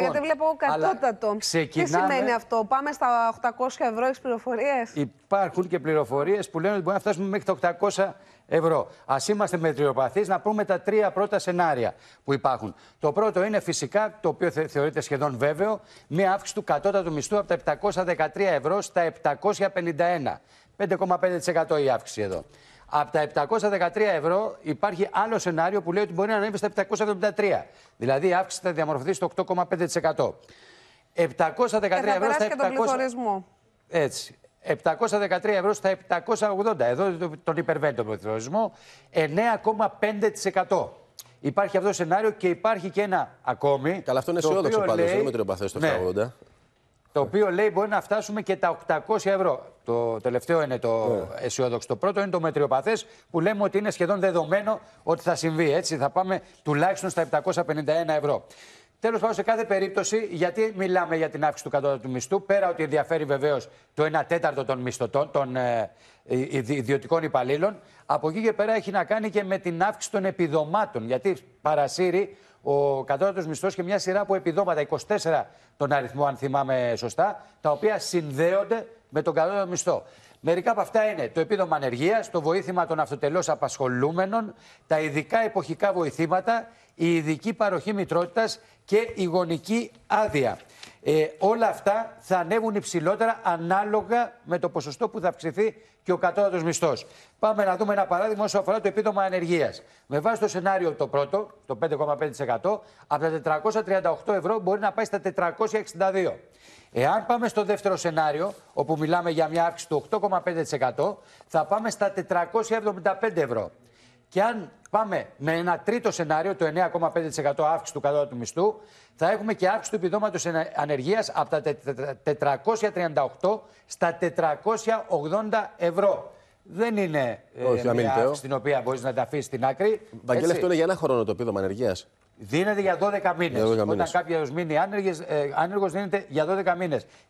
λοιπόν, γιατί βλέπω κατώτατο. Ξεκινάμε... Τι σημαίνει αυτό, Πάμε στα 800 ευρώ, έχεις πληροφορίες. Υπάρχουν και πληροφορίες που λένε ότι μπορεί να φτάσουμε μέχρι τα 800 ευρώ. Ας είμαστε μετριοπαθείς να πούμε τα τρία πρώτα σενάρια που υπάρχουν. Το πρώτο είναι φυσικά, το οποίο θεωρείται σχεδόν βέβαιο, μια αύξηση του κατώτατου μισθού από τα 713 ευρώ στα 751. 5,5% η αύξηση εδώ. Από τα 713 ευρώ υπάρχει άλλο σενάριο που λέει ότι μπορεί να ανέβει στα 773. Δηλαδή η αύξηση θα διαμορφωθεί στο 8,5%. 713 ευρώ στα 700... Έτσι. 713 ευρώ στα 780. Εδώ τον υπερβαίνει τον πληθωρισμό. 9,5%. Υπάρχει αυτό το σενάριο και υπάρχει και ένα ακόμη. Καλά, αυτό είναι αισιόδοξο πάντω. Δεν με την το ναι. στο το οποίο λέει μπορεί να φτάσουμε και τα 800 ευρώ. Το τελευταίο είναι το yeah. Ναι. αισιόδοξο. Το πρώτο είναι το μετριοπαθές που λέμε ότι είναι σχεδόν δεδομένο ότι θα συμβεί. Έτσι θα πάμε τουλάχιστον στα 751 ευρώ. Τέλος πάντων, σε κάθε περίπτωση, γιατί μιλάμε για την αύξηση του κατώτατου μισθού, πέρα ότι ενδιαφέρει βεβαίως το 1 τέταρτο των μισθωτών, των ε, ε ιδιωτικών υπαλλήλων, από εκεί και πέρα έχει να κάνει και με την αύξηση των επιδομάτων. Γιατί παρασύρει ο κατώτατος μισθός και μια σειρά από επιδόματα, 24 τον αριθμό, αν θυμάμαι σωστά, τα οποία συνδέονται με τον κατώτατο μισθό. Μερικά από αυτά είναι το επίδομα ανεργίας, το βοήθημα των αυτοτελώς απασχολούμενων, τα ειδικά εποχικά βοηθήματα, η ειδική παροχή μητρότητας και η γονική άδεια. Ε, όλα αυτά θα ανέβουν υψηλότερα ανάλογα με το ποσοστό που θα αυξηθεί και ο κατώτατος μισθός. Πάμε να δούμε ένα παράδειγμα όσο αφορά το επίδομα ανεργίας. Με βάση το σενάριο το πρώτο, το 5,5%, από τα 438 ευρώ μπορεί να πάει στα 462. Εάν πάμε στο δεύτερο σενάριο, όπου μιλάμε για μια αύξηση του 8,5%, θα πάμε στα 475 ευρώ. Και αν πάμε με ένα τρίτο σενάριο, το 9,5% αύξηση του κατώτατου μισθού, θα έχουμε και αύξηση του επιδόματος ανεργίας από τα 438 στα 480 ευρώ. Δεν είναι ε, Όχι, ε, μια αύξηση την οποία μπορείς να τα αφήσεις στην άκρη. Βαγγέλη, αυτό είναι για ένα χρόνο το επίδομα ανεργίας. Δίνεται για 12 μήνε. Όταν κάποιος μείνει ε, άνεργος, δίνεται για 12 μήνε.